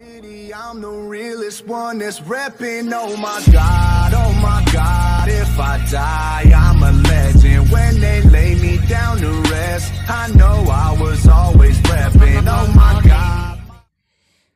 I'm the realest one that's repping. Oh my god, oh my god. If I die, I'm a legend. When they lay me down to rest, I know I was always repping. Oh my god.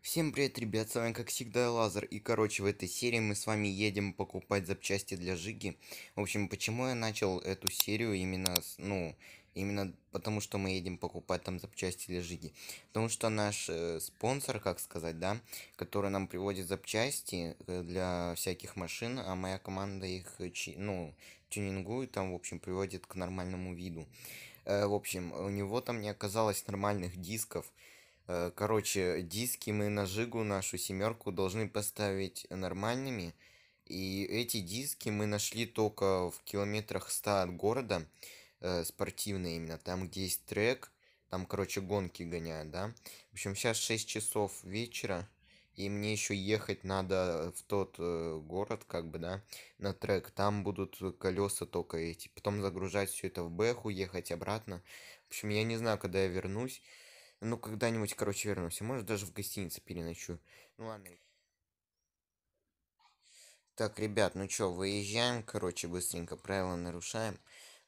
Всем привет, ребят, с вами как всегда Лазер, и короче в этой серии мы с вами едем покупать запчасти для Жиги. В общем, почему я начал эту серию именно, с, ну, Именно потому, что мы едем покупать там запчасти для Жиги. Потому что наш э, спонсор, как сказать, да, который нам приводит запчасти э, для всяких машин, а моя команда их, э, ну, тюнингует, там, в общем, приводит к нормальному виду. Э, в общем, у него там не оказалось нормальных дисков. Э, короче, диски мы на Жигу, нашу семерку, должны поставить нормальными. И эти диски мы нашли только в километрах 100 от города э, спортивные именно, там, где есть трек, там, короче, гонки гоняют, да. В общем, сейчас 6 часов вечера, и мне еще ехать надо в тот э, город, как бы, да, на трек. Там будут колеса только эти. Потом загружать все это в Бэху, ехать обратно. В общем, я не знаю, когда я вернусь. Ну, когда-нибудь, короче, вернусь. может, даже в гостинице переночу. Ну, ладно. Так, ребят, ну чё, выезжаем, короче, быстренько правила нарушаем.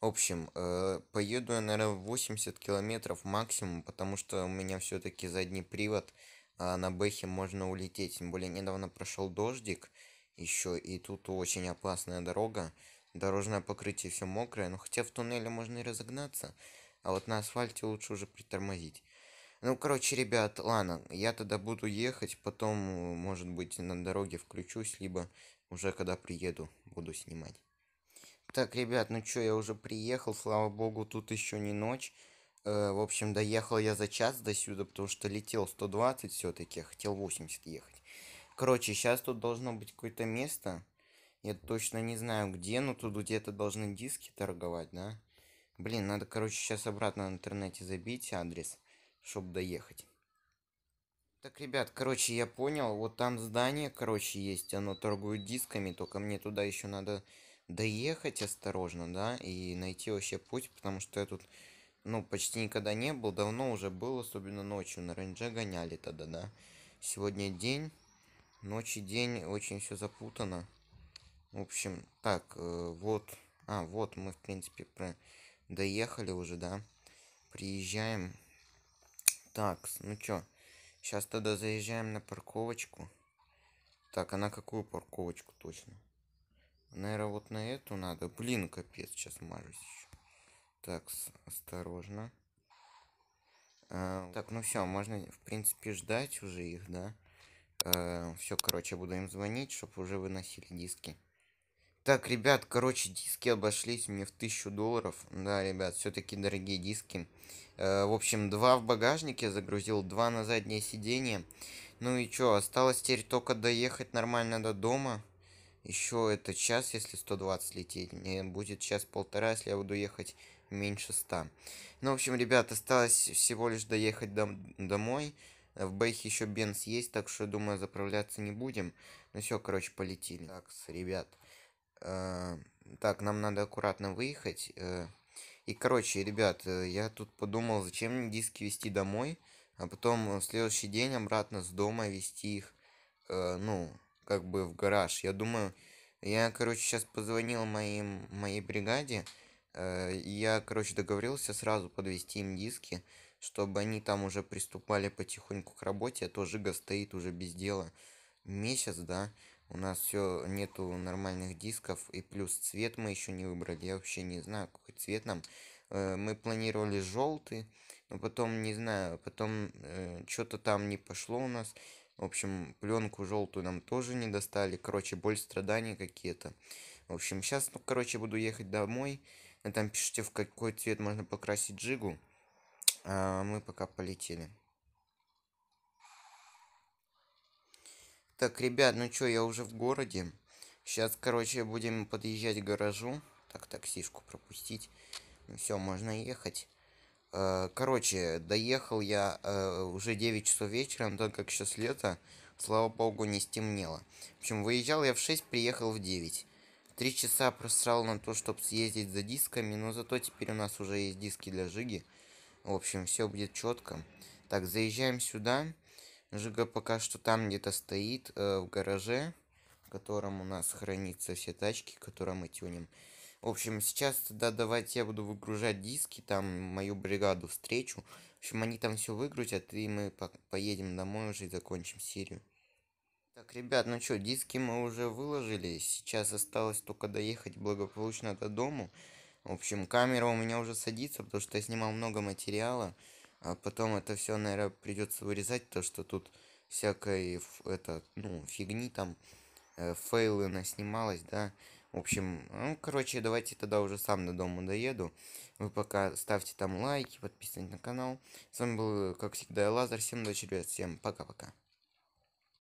В общем, э, поеду я, наверное, 80 километров максимум, потому что у меня все-таки задний привод, а на бэхе можно улететь. Тем более, недавно прошел дождик еще, и тут очень опасная дорога. Дорожное покрытие все мокрое, но ну, хотя в туннеле можно и разогнаться, а вот на асфальте лучше уже притормозить. Ну, короче, ребят, ладно, я тогда буду ехать, потом, может быть, на дороге включусь, либо уже когда приеду, буду снимать. Так, ребят, ну чё, я уже приехал, слава богу, тут еще не ночь. Э, в общем, доехал я за час до сюда, потому что летел 120 все таки хотел 80 ехать. Короче, сейчас тут должно быть какое-то место. Я точно не знаю где, но тут где-то должны диски торговать, да? Блин, надо, короче, сейчас обратно в интернете забить адрес, чтобы доехать. Так, ребят, короче, я понял, вот там здание, короче, есть, оно торгует дисками, только мне туда еще надо доехать осторожно, да, и найти вообще путь, потому что я тут, ну, почти никогда не был, давно уже был, особенно ночью, на Рендже гоняли тогда, да. Сегодня день, ночь и день, очень все запутано. В общем, так, э, вот, а, вот мы, в принципе, про... доехали уже, да, приезжаем. Так, ну чё, сейчас тогда заезжаем на парковочку. Так, а на какую парковочку точно? Наверное, вот на эту надо. Блин, капец, сейчас мажусь еще. Так, осторожно. А, так, ну все, можно, в принципе, ждать уже их, да? А, все, короче, буду им звонить, чтобы уже выносили диски. Так, ребят, короче, диски обошлись мне в 1000 долларов. Да, ребят, все-таки дорогие диски. Э, в общем, два в багажнике загрузил, два на заднее сиденье. Ну и чё, осталось теперь только доехать нормально до дома еще это час, если 120 лететь. Не будет час-полтора, если я буду ехать меньше 100. Ну, в общем, ребят, осталось всего лишь доехать дом домой. В Бэйхе еще бенз есть, так что, думаю, заправляться не будем. Ну все, короче, полетели. Так, ребят. Э так, нам надо аккуратно выехать. Э и, короче, ребят, э, я тут подумал, зачем диски вести домой, а потом э, в следующий день обратно с дома вести их, э, ну, как бы в гараж. Я думаю, я, короче, сейчас позвонил моим, моей бригаде. Э, я, короче, договорился сразу подвести им диски, чтобы они там уже приступали потихоньку к работе, а то Жига стоит уже без дела. Месяц, да, у нас все нету нормальных дисков, и плюс цвет мы еще не выбрали. Я вообще не знаю, какой цвет нам. Э, мы планировали желтый, но потом, не знаю, потом э, что-то там не пошло у нас. В общем, пленку желтую нам тоже не достали. Короче, боль, страдания какие-то. В общем, сейчас, ну, короче, буду ехать домой. Там пишите, в какой цвет можно покрасить джигу. А мы пока полетели. Так, ребят, ну чё, я уже в городе. Сейчас, короче, будем подъезжать к гаражу. Так, таксишку пропустить. Ну все, можно ехать. Э, короче, доехал я э, уже 9 часов вечера, но так как сейчас лето, слава богу, не стемнело. В общем, выезжал я в 6, приехал в 9. Три часа просрал на то, чтобы съездить за дисками, но зато теперь у нас уже есть диски для Жиги. В общем, все будет четко. Так, заезжаем сюда. Жига пока что там где-то стоит, э, в гараже, в котором у нас хранятся все тачки, которые мы тюнем. В общем, сейчас тогда давайте я буду выгружать диски, там мою бригаду встречу. В общем, они там все выгрузят, и мы по поедем домой уже и закончим серию. Так, ребят, ну что, диски мы уже выложили. Сейчас осталось только доехать благополучно до дому. В общем, камера у меня уже садится, потому что я снимал много материала. А потом это все, наверное, придется вырезать, то что тут всякой это, ну, фигни там, э, фейлы наснималось, да. В общем, ну, короче, давайте тогда уже сам до дома доеду. Вы пока ставьте там лайки, подписывайтесь на канал. С вами был, как всегда, Лазар. Всем удачи, ребят. Всем пока-пока.